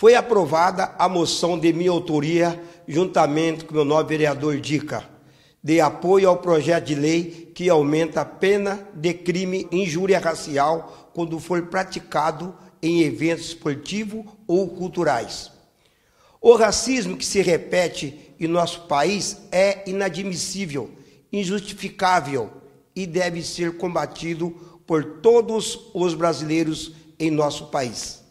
Foi aprovada a moção de minha autoria, juntamente com meu novo vereador Dica, de apoio ao projeto de lei que aumenta a pena de crime injúria racial quando for praticado em eventos esportivos ou culturais. O racismo que se repete em nosso país é inadmissível, injustificável e deve ser combatido por todos os brasileiros em nosso país.